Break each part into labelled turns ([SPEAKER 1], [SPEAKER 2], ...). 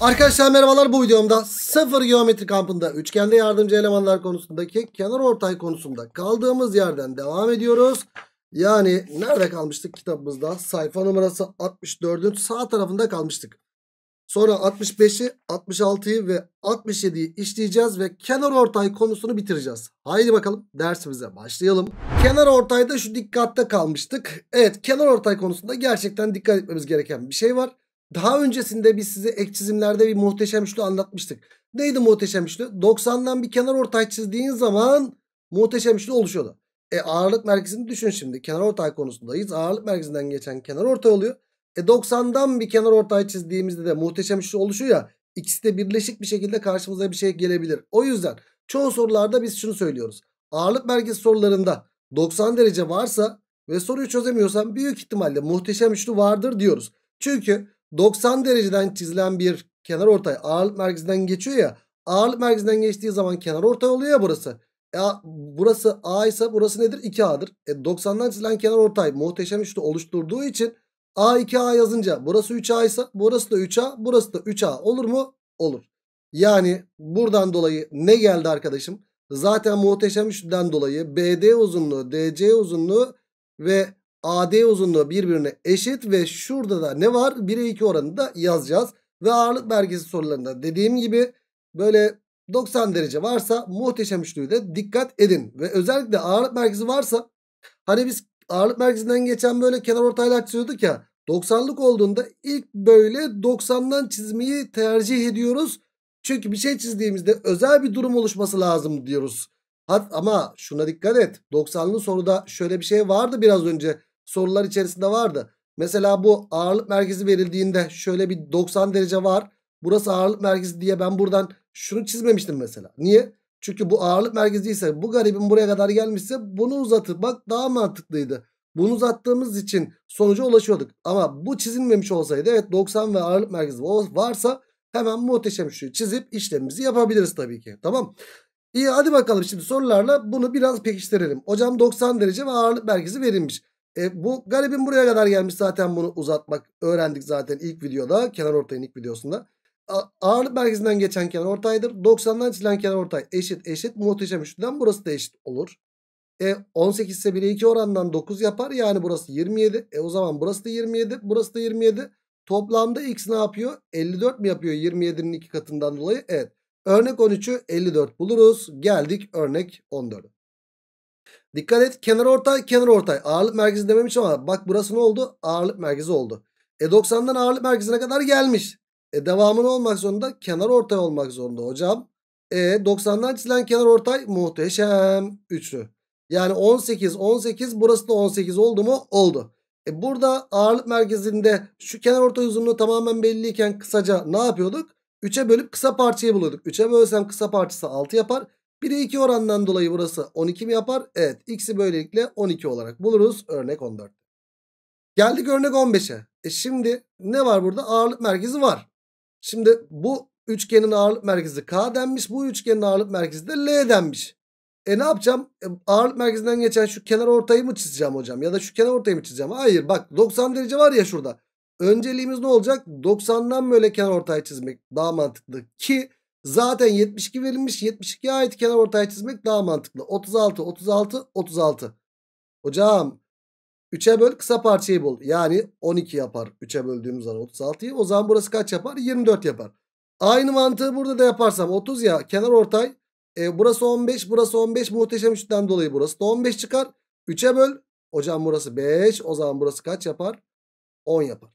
[SPEAKER 1] Arkadaşlar merhabalar bu videomda sıfır geometri kampında üçgende yardımcı elemanlar konusundaki kenar ortay konusunda kaldığımız yerden devam ediyoruz. Yani nerede kalmıştık kitabımızda? Sayfa numarası 64'ün sağ tarafında kalmıştık. Sonra 65'i, 66'yı ve 67'yi işleyeceğiz ve kenar ortay konusunu bitireceğiz. Haydi bakalım dersimize başlayalım. Kenar ortayda şu dikkatte kalmıştık. Evet kenar ortay konusunda gerçekten dikkat etmemiz gereken bir şey var. Daha öncesinde biz size ek çizimlerde bir muhteşem üçlü anlatmıştık. Neydi muhteşem üçlü? 90'dan bir kenar ortay çizdiğin zaman muhteşem üçlü oluşuyordu. E ağırlık merkezini düşün şimdi. Kenar ortay konusundayız. Ağırlık merkezinden geçen kenar ortay oluyor. E 90'dan bir kenar ortay çizdiğimizde de muhteşem üçlü oluşuyor ya. İkisi de birleşik bir şekilde karşımıza bir şey gelebilir. O yüzden çoğu sorularda biz şunu söylüyoruz. Ağırlık merkez sorularında 90 derece varsa ve soruyu çözemiyorsan büyük ihtimalle muhteşem üçlü vardır diyoruz. Çünkü 90 dereceden çizilen bir kenar ortay ağırlık merkezinden geçiyor ya. Ağırlık merkezinden geçtiği zaman kenar ortay oluyor ya burası. E, burası A ise burası nedir? 2A'dır. E, 90'dan çizilen kenar ortay muhteşem üçlü oluşturduğu için A 2A yazınca burası 3A ise burası da 3A burası da 3A olur mu? Olur. Yani buradan dolayı ne geldi arkadaşım? Zaten muhteşem üçlüden dolayı BD uzunluğu, DC uzunluğu ve AD uzunluğu birbirine eşit ve şurada da ne var? 1'e 2 oranını da yazacağız. Ve ağırlık merkezi sorularında dediğim gibi böyle 90 derece varsa muhteşem üçlüyü de dikkat edin. Ve özellikle ağırlık merkezi varsa hani biz ağırlık merkezinden geçen böyle kenar ortaylar çiziyorduk ya 90'lık olduğunda ilk böyle 90'dan çizmeyi tercih ediyoruz. Çünkü bir şey çizdiğimizde özel bir durum oluşması lazım diyoruz. Hat, ama şuna dikkat et. 90'lı soruda şöyle bir şey vardı biraz önce sorular içerisinde vardı. Mesela bu ağırlık merkezi verildiğinde şöyle bir 90 derece var. Burası ağırlık merkezi diye ben buradan şunu çizmemiştim mesela. Niye? Çünkü bu ağırlık merkezi ise bu garibin buraya kadar gelmişse bunu uzatıp bak daha mantıklıydı. Bunu uzattığımız için sonuca ulaşıyorduk. Ama bu çizilmemiş olsaydı evet 90 ve ağırlık merkezi varsa hemen muhteşem şu çizip işlemimizi yapabiliriz tabii ki. Tamam. İyi hadi bakalım şimdi sorularla bunu biraz pekiştirelim. Hocam 90 derece ve ağırlık merkezi verilmiş. E, bu garibin buraya kadar gelmiş zaten bunu uzatmak öğrendik zaten ilk videoda. Kenar ortayın ilk videosunda. A ağırlık merkezinden geçen kenar ortaydır. 90'dan çizilen kenar ortay eşit eşit muhteşem üçlüden burası da eşit olur. E 18 ise 1'e 2 orandan 9 yapar. Yani burası 27. E o zaman burası da 27. Burası da 27. Toplamda x ne yapıyor? 54 mi yapıyor 27'nin iki katından dolayı? Evet. Örnek 13'ü 54 buluruz. Geldik örnek 14'e. Dikkat et kenar ortay kenar ortay. Ağırlık merkezi dememiş ama bak burası ne oldu? Ağırlık merkezi oldu. E 90'dan ağırlık merkezine kadar gelmiş. E devamı ne olmak zorunda? Kenar ortay olmak zorunda hocam. E 90'dan çizilen kenar ortay muhteşem üçlü. Yani 18 18 burası da 18 oldu mu? Oldu. E burada ağırlık merkezinde şu kenar ortay uzunluğu tamamen belliyken kısaca ne yapıyorduk? 3'e bölüp kısa parçayı buluyorduk. 3'e bölsem kısa parçası 6 yapar. 1'e 2 oranından dolayı burası 12 mi yapar? Evet. X'i böylelikle 12 olarak buluruz. Örnek 14. Geldik örnek 15'e. E şimdi ne var burada? Ağırlık merkezi var. Şimdi bu üçgenin ağırlık merkezi K denmiş. Bu üçgenin ağırlık merkezi de L denmiş. E ne yapacağım? E, ağırlık merkezinden geçen şu kenar ortayı mı çizeceğim hocam? Ya da şu kenar ortayı mı çizeceğim? Hayır bak 90 derece var ya şurada. Önceliğimiz ne olacak? 90'dan böyle kenar ortayı çizmek daha mantıklı. Ki Zaten 72 verilmiş. 72 ait kenar ortay çizmek daha mantıklı. 36, 36, 36. Hocam 3'e böl kısa parçayı bul. Yani 12 yapar. 3'e böldüğümüz zaman 36'yı. O zaman burası kaç yapar? 24 yapar. Aynı mantığı burada da yaparsam 30 ya kenar ortay. E, burası 15 burası 15 muhteşem üçten dolayı burası da 15 çıkar. 3'e böl. Hocam burası 5 o zaman burası kaç yapar? 10 yapar.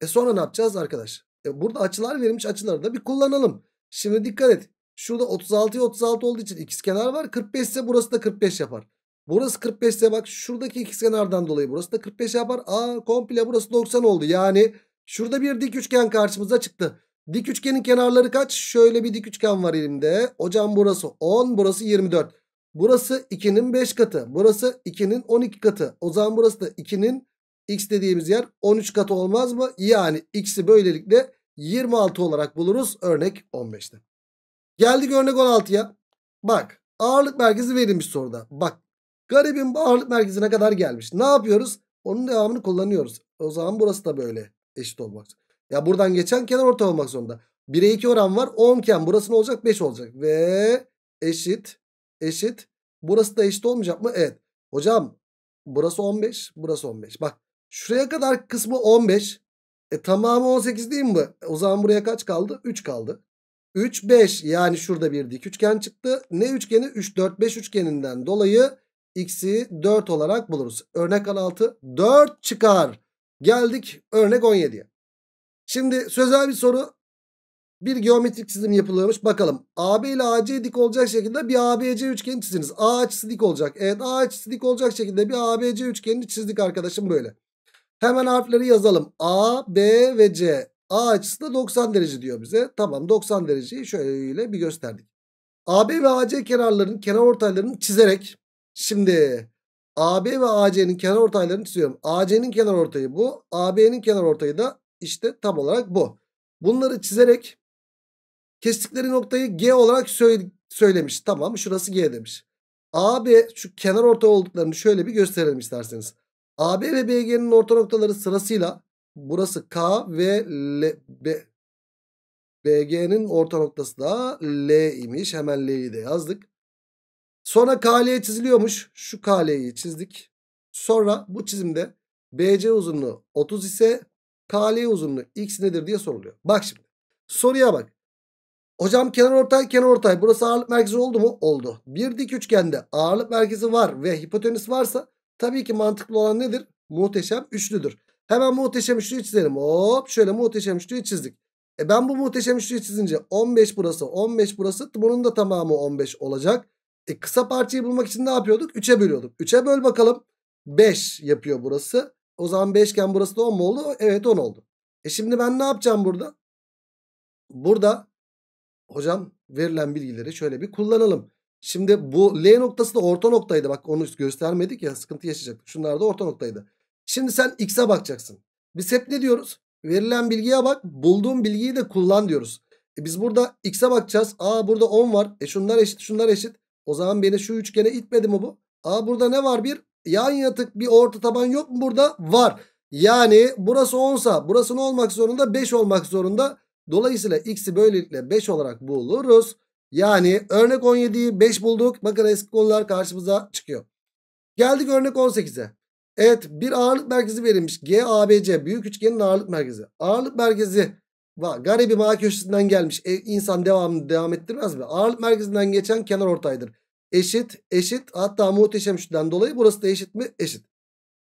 [SPEAKER 1] E sonra ne yapacağız arkadaş? E, burada açılar verilmiş açıları da bir kullanalım. Şimdi dikkat et. Şurada 36'ya 36 olduğu için ikizkenar var. 45 ise burası da 45 yapar. Burası 45 ise bak şuradaki ikizkenardan dolayı burası da 45 yapar. Aa komple burası 90 oldu. Yani şurada bir dik üçgen karşımıza çıktı. Dik üçgenin kenarları kaç? Şöyle bir dik üçgen var elimde. Hocam burası 10, burası 24. Burası 2'nin 5 katı. Burası 2'nin 12 katı. O zaman burası da 2'nin x dediğimiz yer 13 katı olmaz mı? Yani x'i böylelikle 26 olarak buluruz. Örnek 15'te. Geldik örnek 16'ya. Bak ağırlık merkezi verilmiş soruda. Bak garibin ağırlık merkezine kadar gelmiş. Ne yapıyoruz? Onun devamını kullanıyoruz. O zaman burası da böyle eşit olmak. Ya buradan geçen kenar orta olmak zorunda. 1'e 2 oran var. 10 ken. burası ne olacak? 5 olacak. Ve eşit eşit. Burası da eşit olmayacak mı? Evet. Hocam burası 15. Burası 15. Bak şuraya kadar kısmı 15. E tamamı 18 değil mi? E, o zaman buraya kaç kaldı? 3 kaldı. 3, 5 yani şurada bir dik üçgen çıktı. Ne üçgeni? 3, 4, 5 üçgeninden dolayı x'i 4 olarak buluruz. Örnek 16 4 çıkar. Geldik örnek 17'ye. Şimdi sözel bir soru. Bir geometrik çizim yapılıyormuş. Bakalım AB ile AC dik olacak şekilde bir ABC üçgeni çiziniz. A açısı dik olacak. Evet A açısı dik olacak şekilde bir ABC üçgenini çizdik arkadaşım böyle. Hemen harfleri yazalım. A, B ve C. A açısı da 90 derece diyor bize. Tamam 90 dereceyi şöyle bir gösterdik. AB ve AC kenarlarının kenar ortaylarını çizerek. Şimdi AB ve AC'nin kenar ortaylarını çiziyorum. AC'nin kenar ortayı bu. AB'nin kenar ortayı da işte tam olarak bu. Bunları çizerek kestikleri noktayı G olarak söyle, söylemiş. Tamam şurası G demiş. AB şu kenar ortay olduklarını şöyle bir gösterelim isterseniz. AB ve BG'nin orta noktaları sırasıyla burası K ve L, B, BG'nin orta noktası da L imiş. Hemen L'yi de yazdık. Sonra KL çiziliyormuş. Şu KL'yi çizdik. Sonra bu çizimde BC uzunluğu 30 ise KL uzunluğu X nedir diye soruluyor. Bak şimdi. Soruya bak. Hocam kenar ortay kenar ortay. Burası ağırlık merkezi oldu mu? Oldu. Bir dik üçgende ağırlık merkezi var ve hipotenüs varsa Tabii ki mantıklı olan nedir? Muhteşem üçlüdür. Hemen muhteşem üçlüyü çizelim. Hop şöyle muhteşem üçlüyü çizdik. E ben bu muhteşem üçlüyü çizince 15 burası 15 burası bunun da tamamı 15 olacak. E kısa parçayı bulmak için ne yapıyorduk? 3'e bölüyorduk. 3'e böl bakalım. 5 yapıyor burası. O zaman 5 iken burası da 10 mu oldu? Evet 10 oldu. E şimdi ben ne yapacağım burada? Burada hocam verilen bilgileri şöyle bir kullanalım. Şimdi bu L noktası da orta noktaydı. Bak onu göstermedik ya sıkıntı yaşayacak. Şunlar da orta noktaydı. Şimdi sen X'e bakacaksın. Biz hep ne diyoruz? Verilen bilgiye bak. Bulduğun bilgiyi de kullan diyoruz. E biz burada X'e bakacağız. Aa burada 10 var. E şunlar eşit şunlar eşit. O zaman beni şu üçgene itmedi mi bu? Aa burada ne var? Bir yan yatık bir orta taban yok mu burada? Var. Yani burası 10'sa burası ne olmak zorunda? 5 olmak zorunda. Dolayısıyla X'i böylelikle 5 olarak buluruz. Yani örnek 17'yi 5 bulduk. Bakın eski konular karşımıza çıkıyor. Geldik örnek 18'e. Evet bir ağırlık merkezi verilmiş. GABC büyük üçgenin ağırlık merkezi. Ağırlık merkezi garibi A köşesinden gelmiş. E, insan devamını devam ettirmez mi? Ağırlık merkezinden geçen kenar ortaydır. Eşit, eşit hatta muhteşem şundan dolayı burası da eşit mi? Eşit.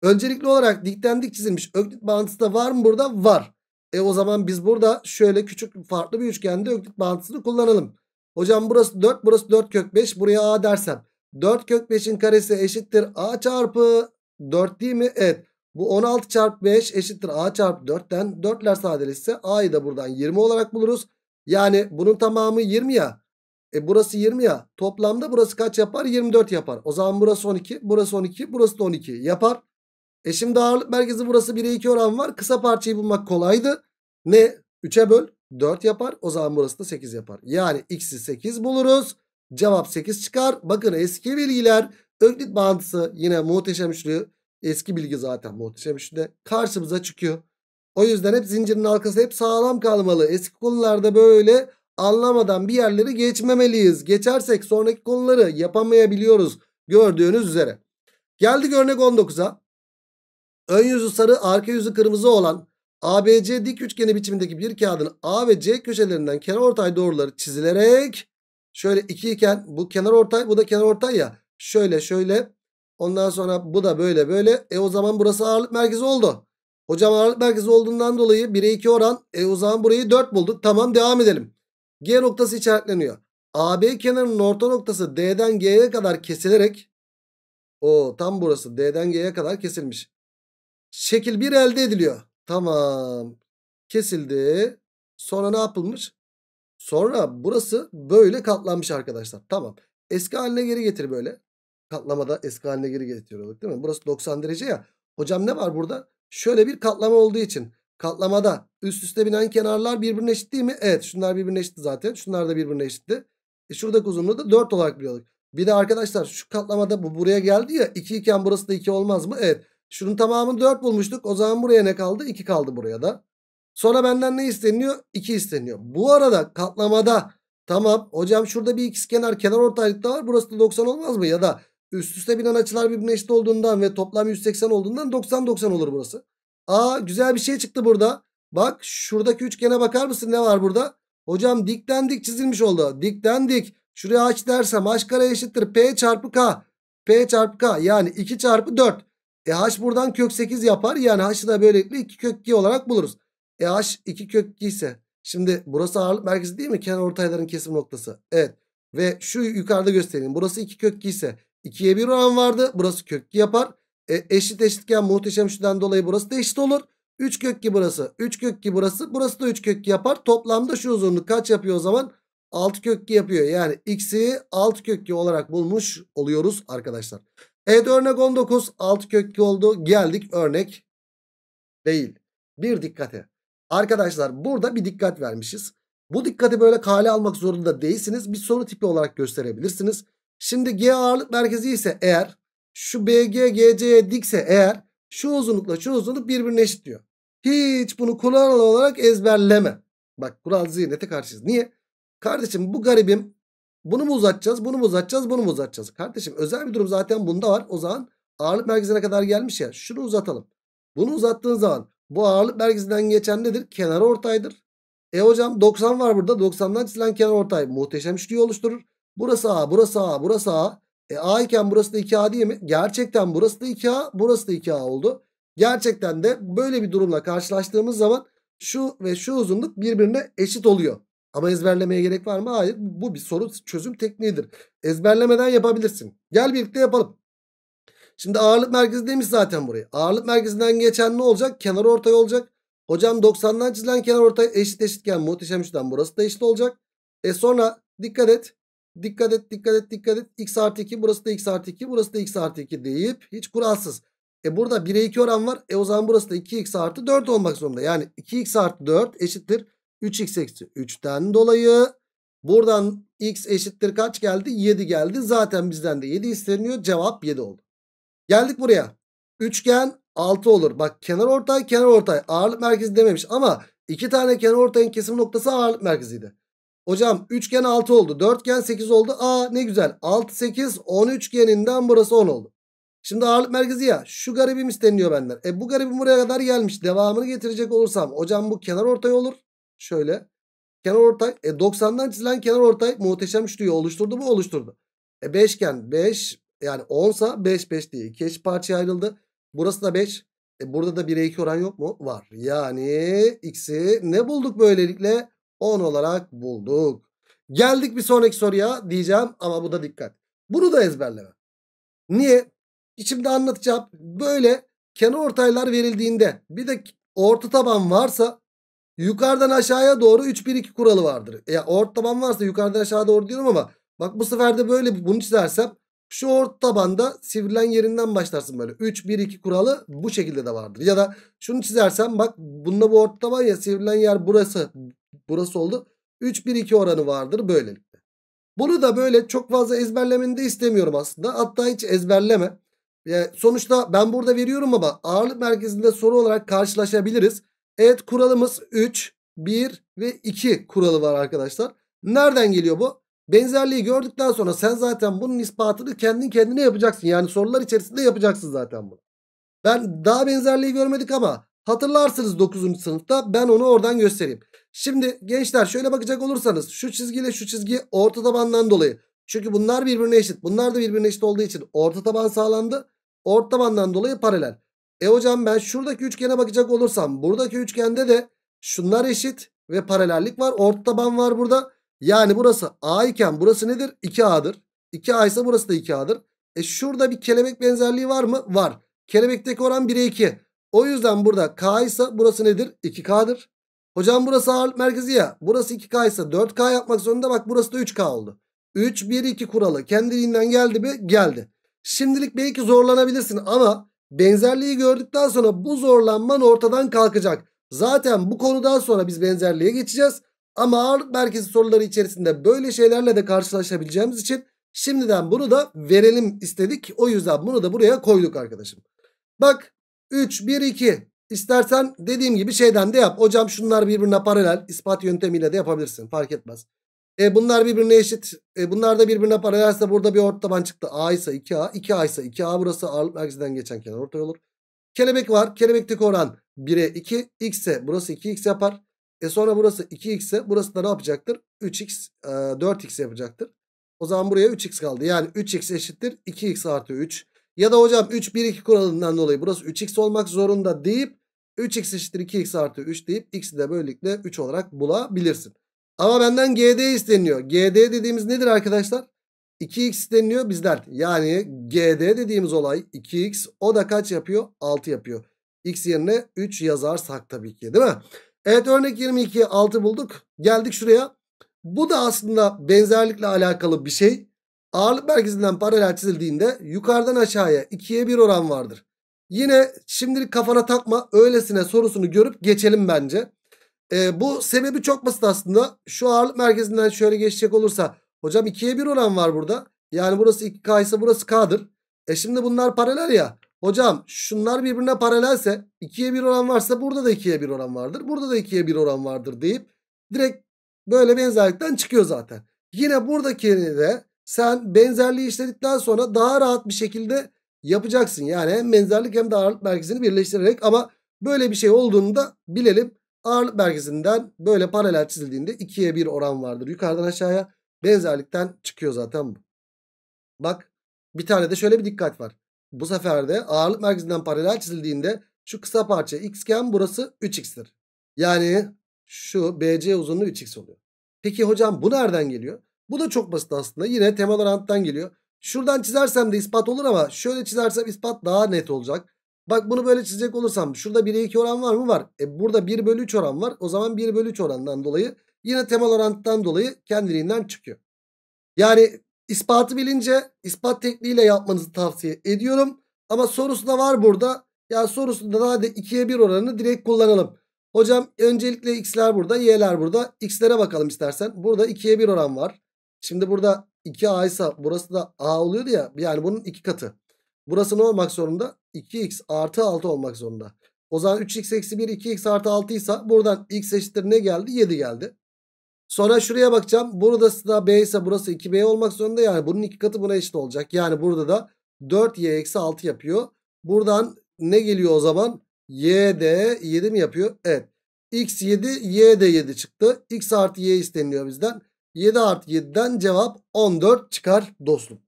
[SPEAKER 1] Öncelikli olarak dikten dik çizilmiş. Öklit bağıntısı da var mı burada? Var. E o zaman biz burada şöyle küçük farklı bir üçgende öklit bağıntısını kullanalım. Hocam burası 4 burası 4 kök 5 buraya a dersem 4 kök 5'in karesi eşittir a çarpı 4 değil mi? Evet. Bu 16 çarpı 5 eşittir a çarpı 4'ten 4'ler sadeleşse a'yı da buradan 20 olarak buluruz. Yani bunun tamamı 20 ya. E burası 20 ya. Toplamda burası kaç yapar? 24 yapar. O zaman burası 12, burası 12, burası da 12 yapar. E şimdi ağırlık merkezi burası 1'e 2 oran var. Kısa parçayı bulmak kolaydı. Ne? 3'e böl. 4 yapar. O zaman burası da 8 yapar. Yani x'i 8 buluruz. Cevap 8 çıkar. Bakın eski bilgiler Öklit bağıntısı yine muhteşem üçlü. Eski bilgi zaten muhteşem üçlü karşımıza çıkıyor. O yüzden hep zincirin arkası hep sağlam kalmalı. Eski konularda böyle anlamadan bir yerleri geçmemeliyiz. Geçersek sonraki konuları yapamayabiliyoruz. Gördüğünüz üzere. Geldik örnek 19'a. Ön yüzü sarı, arka yüzü kırmızı olan ABC dik üçgeni biçimindeki bir kağıdın A ve C köşelerinden kenarortay doğruları çizilerek şöyle 2 iken bu kenarortay bu da kenarortay ya şöyle şöyle ondan sonra bu da böyle böyle e o zaman burası ağırlık merkezi oldu. Hocam ağırlık merkezi olduğundan dolayı 1'e 2 oran e o zaman burayı 4 bulduk tamam devam edelim. G noktası işaretleniyor. AB kenarının orta noktası D'den G'ye kadar kesilerek o tam burası D'den G'ye kadar kesilmiş. Şekil 1 elde ediliyor. Tamam. Kesildi. Sonra ne yapılmış? Sonra burası böyle katlanmış arkadaşlar. Tamam. Eski haline geri getir böyle. Katlamada eski haline geri getiriyorduk değil mi? Burası 90 derece ya. Hocam ne var burada? Şöyle bir katlama olduğu için. Katlamada üst üste binen kenarlar birbirine eşit değil mi? Evet şunlar birbirine eşit zaten. Şunlar da birbirine eşitti. E şuradaki uzunluğu da 4 olarak biliyorduk. Bir de arkadaşlar şu katlamada bu buraya geldi ya 2 iken burası da 2 olmaz mı? Evet. Şunun tamamını 4 bulmuştuk. O zaman buraya ne kaldı? 2 kaldı buraya da. Sonra benden ne isteniyor? 2 isteniyor. Bu arada katlamada tamam hocam şurada bir ikizkenar kenar ortaylıkta var. Burası da 90 olmaz mı? Ya da üst üste binen açılar birbirine eşit olduğundan ve toplam 180 olduğundan 90-90 olur burası. Aa güzel bir şey çıktı burada. Bak şuradaki üçgene bakar mısın ne var burada? Hocam dikten dik çizilmiş oldu. Dikten dik. Şuraya h dersem h kare eşittir p çarpı k. p çarpı k yani 2 çarpı 4. E h buradan kök 8 yapar. Yani h'ı da böylelikle 2 kök 2 olarak buluruz. E h 2 kök 2 ise şimdi burası ağırlık merkezi değil mi? Kenar ortayların kesim noktası. Evet. Ve şu yukarıda göstereyim. Burası 2 kök 2 ise 2'ye 1 oran vardı. Burası kök 2 yapar. E, eşit eşitken muhteşem şundan dolayı burası da eşit olur. 3 kök 2 burası. 3 kök 2 burası. Burası da 3 kök 2 yapar. Toplamda şu uzunluk kaç yapıyor o zaman? 6 kök 2 yapıyor. Yani x'i 6 kök 2 olarak bulmuş oluyoruz arkadaşlar. Evet örnek 19 alt köklü oldu. Geldik örnek değil. Bir dikkate. Arkadaşlar burada bir dikkat vermişiz. Bu dikkati böyle kale almak zorunda değilsiniz. Bir soru tipi olarak gösterebilirsiniz. Şimdi G ağırlık merkezi ise eğer şu BG GC'ye dikse eğer şu uzunlukla şu uzunluk birbirine eşit diyor. Hiç bunu kural olarak ezberleme. Bak kural zihniyete karşıyız. Niye? Kardeşim bu garibim bunu mu uzatacağız? Bunu mu uzatacağız? Bunu mu uzatacağız? Kardeşim özel bir durum zaten bunda var. O zaman ağırlık merkezine kadar gelmiş ya. Şunu uzatalım. Bunu uzattığın zaman bu ağırlık merkezinden geçen nedir? Kenar ortaydır. E hocam 90 var burada. 90'dan çizilen kenar ortay muhteşem üçlüyü oluşturur. Burası A, burası A, burası A. E A iken burası da 2A değil mi? Gerçekten burası da 2A, burası da 2A oldu. Gerçekten de böyle bir durumla karşılaştığımız zaman şu ve şu uzunluk birbirine eşit oluyor. Ama ezberlemeye gerek var mı? Hayır. Bu bir soru çözüm tekniğidir. Ezberlemeden yapabilirsin. Gel birlikte yapalım. Şimdi ağırlık merkezi demiş zaten burayı. Ağırlık merkezinden geçen ne olacak? Kenar ortay olacak. Hocam 90'dan çizilen kenar ortay eşit eşitken muhteşem üçten burası da eşit olacak. E sonra dikkat et. Dikkat et dikkat et dikkat et. X artı 2 burası da x artı 2 burası da x artı 2 deyip hiç kuralsız. E burada 1'e 2 oran var. E o zaman burası da 2x artı 4 olmak zorunda. Yani 2x artı 4 eşittir. 3x eksi 3'ten dolayı buradan x eşittir kaç geldi? 7 geldi. Zaten bizden de 7 isteniyor. Cevap 7 oldu. Geldik buraya. Üçgen 6 olur. Bak kenar ortay kenar ortay. Ağırlık merkezi dememiş ama iki tane kenar ortayın kesim noktası ağırlık merkeziydi. Hocam üçgen 6 oldu. Dörtgen 8 oldu. Aa ne güzel. 6 8 10 üçgeninden burası 10 oldu. Şimdi ağırlık merkezi ya. Şu garibim isteniyor benden. E bu garibim buraya kadar gelmiş. Devamını getirecek olursam hocam bu kenar ortay olur. Şöyle. Kenar ortay. E 90'dan çizilen kenar ortay muhteşem üçlüyü oluşturdu mu? Oluşturdu. E beşgen 5 yani 10 sa 5 5 diye iki eş parçaya ayrıldı. Burası da 5. E burada da 1'e 2 oran yok mu? Var. Yani x'i ne bulduk böylelikle? 10 olarak bulduk. Geldik bir sonraki soruya diyeceğim ama bu da dikkat. Bunu da ezberleme. Niye? İçimde anlatacağım. Böyle kenar ortaylar verildiğinde bir de orta taban varsa Yukarıdan aşağıya doğru 3-1-2 kuralı vardır. E ort taban varsa yukarıdan aşağı doğru diyorum ama bak bu sefer de böyle bunu çizersem şu ort tabanda sivrilen yerinden başlarsın böyle. 3-1-2 kuralı bu şekilde de vardır. Ya da şunu çizersem bak bununla bu ort taban ya sivrilen yer burası. Burası oldu. 3-1-2 oranı vardır böylelikle. Bunu da böyle çok fazla ezberlemeni de istemiyorum aslında. Hatta hiç ezberleme. Sonuçta ben burada veriyorum ama ağırlık merkezinde soru olarak karşılaşabiliriz. Evet kuralımız 3, 1 ve 2 kuralı var arkadaşlar. Nereden geliyor bu? Benzerliği gördükten sonra sen zaten bunun ispatını kendin kendine yapacaksın. Yani sorular içerisinde yapacaksın zaten bunu. Ben daha benzerliği görmedik ama hatırlarsınız 9. sınıfta ben onu oradan göstereyim. Şimdi gençler şöyle bakacak olursanız şu çizgiyle şu çizgi orta tabandan dolayı. Çünkü bunlar birbirine eşit. Bunlar da birbirine eşit olduğu için orta taban sağlandı. Orta tabandan dolayı paralel. E hocam ben şuradaki üçgene bakacak olursam buradaki üçgende de şunlar eşit ve paralellik var. Ort taban var burada. Yani burası A iken burası nedir? 2A'dır. 2A ise burası da 2A'dır. E şurada bir kelebek benzerliği var mı? Var. Kelebekteki oran 1'e 2. O yüzden burada K ise burası nedir? 2K'dır. Hocam burası ağırlık merkezi ya. Burası 2K ise 4K yapmak zorunda. Bak burası da 3K oldu. 3, 1, 2 kuralı kendiliğinden geldi mi? Geldi. Şimdilik belki zorlanabilirsin ama Benzerliği gördükten sonra bu zorlanman ortadan kalkacak. Zaten bu konudan sonra biz benzerliğe geçeceğiz. Ama ağırlık merkezi soruları içerisinde böyle şeylerle de karşılaşabileceğimiz için şimdiden bunu da verelim istedik. O yüzden bunu da buraya koyduk arkadaşım. Bak 3, 1, 2 istersen dediğim gibi şeyden de yap. Hocam şunlar birbirine paralel ispat yöntemiyle de yapabilirsin fark etmez. E bunlar birbirine eşit. E bunlar da birbirine paralelse burada bir orta taban çıktı. A ise 2A. 2A ise 2A burası ağırlık merkezinden geçen kenar ortay olur. Kelebek var. Kelebekteki oran 1'e 2. X ise burası 2X yapar. E sonra burası 2X ise burası da ne yapacaktır? 3X, e, 4X yapacaktır. O zaman buraya 3X kaldı. Yani 3X eşittir 2X artı 3. Ya da hocam 3 1 2 kuralından dolayı burası 3X olmak zorunda deyip 3X eşittir 2X artı 3 deyip X'i de böylelikle 3 olarak bulabilirsin. Ama benden GD isteniyor. GD dediğimiz nedir arkadaşlar? 2x isteniyor bizden. Yani GD dediğimiz olay 2x o da kaç yapıyor? 6 yapıyor. X yerine 3 yazarsak tabii ki değil mi? Evet örnek 22, 6 bulduk. Geldik şuraya. Bu da aslında benzerlikle alakalı bir şey. Ağırlık merkezinden paralel çizildiğinde yukarıdan aşağıya 2'ye 1 oran vardır. Yine şimdilik kafana takma öylesine sorusunu görüp geçelim bence. E, bu sebebi çok basit aslında. Şu ağırlık merkezinden şöyle geçecek olursa. Hocam 2'ye 1 oran var burada. Yani burası 2K ise burası K'dır. E şimdi bunlar paralel ya. Hocam şunlar birbirine paralelse 2'ye 1 oran varsa burada da 2'ye 1 oran vardır. Burada da 2'ye 1 oran vardır deyip direkt böyle benzerlikten çıkıyor zaten. Yine buradakini de sen benzerliği işledikten sonra daha rahat bir şekilde yapacaksın. Yani hem benzerlik hem de ağırlık merkezini birleştirerek ama böyle bir şey olduğunu da bilelim ağırlık merkezinden böyle paralel çizildiğinde 2'ye 1 oran vardır. Yukarıdan aşağıya benzerlikten çıkıyor zaten bu. Bak bir tane de şöyle bir dikkat var. Bu sefer de ağırlık merkezinden paralel çizildiğinde şu kısa parça x iken burası 3x'tir. Yani şu BC uzunluğu 3x oluyor. Peki hocam bu nereden geliyor? Bu da çok basit aslında. Yine temel oranttan geliyor. Şuradan çizersem de ispat olur ama şöyle çizersem ispat daha net olacak. Bak bunu böyle çizecek olursam şurada 1'e 2 oran var mı? Var. E burada 1 bölü 3 oran var. O zaman 1 bölü 3 orandan dolayı yine temel oranttan dolayı kendiliğinden çıkıyor. Yani ispatı bilince ispat tekniğiyle yapmanızı tavsiye ediyorum. Ama sorusu da var burada. Ya sorusunda da hadi 2'ye 1 oranını direkt kullanalım. Hocam öncelikle x'ler burada y'ler burada. X'lere bakalım istersen. Burada 2'ye 1 oran var. Şimdi burada 2a ise burası da a oluyordu ya. Yani bunun 2 katı. Burası ne olmak zorunda? 2x artı 6 olmak zorunda. O zaman 3x eksi 1 2x artı 6 ise buradan x eşittir ne geldi? 7 geldi. Sonra şuraya bakacağım. Burası da b ise burası 2b olmak zorunda. Yani bunun iki katı buna eşit olacak. Yani burada da 4y eksi 6 yapıyor. Buradan ne geliyor o zaman? y de 7 mi yapıyor? Evet. x 7 y de 7 çıktı. x artı y isteniyor bizden. 7 artı 7'den cevap 14 çıkar dostum.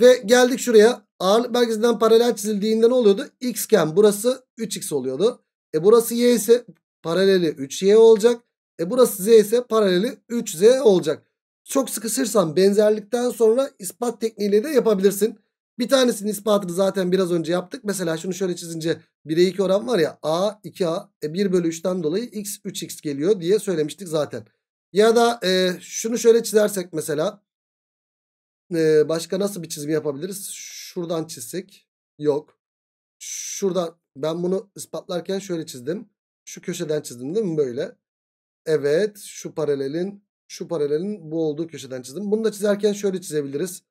[SPEAKER 1] Ve geldik şuraya. Ağırlık merkezinden paralel çizildiğinde ne oluyordu? X iken burası 3x oluyordu. E burası y ise paraleli 3y olacak. E burası z ise paraleli 3z olacak. Çok sıkışırsan benzerlikten sonra ispat tekniğiyle de yapabilirsin. Bir tanesinin ispatını zaten biraz önce yaptık. Mesela şunu şöyle çizince 1'e 2 oran var ya a 2a e 1 bölü 3'ten dolayı x 3x geliyor diye söylemiştik zaten. Ya da e, şunu şöyle çizersek mesela başka nasıl bir çizim yapabiliriz? Şuradan çizsek. Yok. Şuradan ben bunu ispatlarken şöyle çizdim. Şu köşeden çizdim değil mi böyle? Evet. Şu paralelin şu paralelin bu olduğu köşeden çizdim. Bunu da çizerken şöyle çizebiliriz.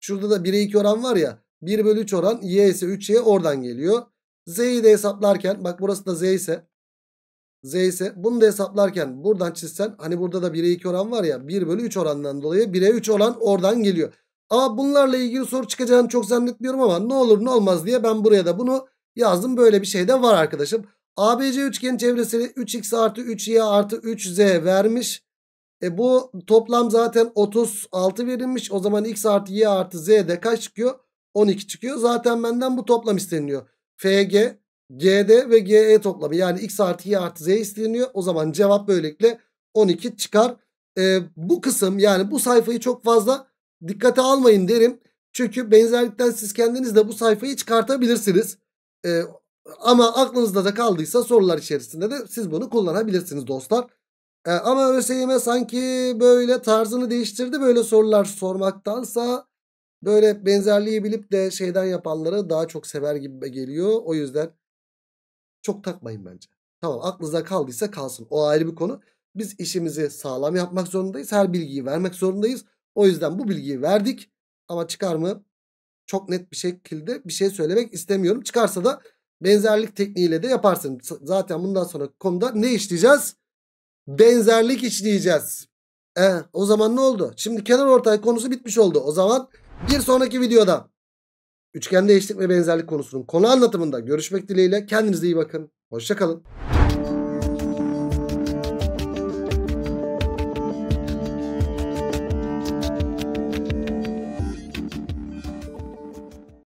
[SPEAKER 1] Şurada da 1'e 2 oran var ya. 1 bölü 3 oran. Y ise 3Y oradan geliyor. Z'yi de hesaplarken bak burası da Z ise Z ise bunu da hesaplarken buradan çizsen hani burada da 1'e 2 oran var ya 1 bölü 3 orandan dolayı 1'e 3 oran oradan geliyor. Ama bunlarla ilgili soru çıkacağını çok zannetmiyorum ama ne olur ne olmaz diye ben buraya da bunu yazdım. Böyle bir şey de var arkadaşım. ABC üçgenin çevresini 3x artı 3y artı 3z vermiş. E bu toplam zaten 36 verilmiş. O zaman x artı y artı z de kaç çıkıyor? 12 çıkıyor. Zaten benden bu toplam isteniyor. FG, GD ve GE toplamı. Yani x artı y artı z isteniyor. O zaman cevap böylelikle 12 çıkar. E bu kısım yani bu sayfayı çok fazla dikkate almayın derim. Çünkü benzerlikten siz kendiniz de bu sayfayı çıkartabilirsiniz. Ee, ama aklınızda da kaldıysa sorular içerisinde de siz bunu kullanabilirsiniz dostlar. Ee, ama ÖSYM sanki böyle tarzını değiştirdi. Böyle sorular sormaktansa böyle benzerliği bilip de şeyden yapanları daha çok sever gibi geliyor. O yüzden çok takmayın bence. Tamam aklınızda kaldıysa kalsın. O ayrı bir konu. Biz işimizi sağlam yapmak zorundayız. Her bilgiyi vermek zorundayız. O yüzden bu bilgiyi verdik. Ama çıkar mı? Çok net bir şekilde bir şey söylemek istemiyorum. Çıkarsa da benzerlik tekniğiyle de yaparsın. Zaten bundan sonra konuda ne işleyeceğiz? Benzerlik işleyeceğiz. ee, o zaman ne oldu? Şimdi kenar ortay konusu bitmiş oldu. O zaman bir sonraki videoda üçgende değişiklik ve benzerlik konusunun konu anlatımında görüşmek dileğiyle. Kendinize iyi bakın. Hoşçakalın.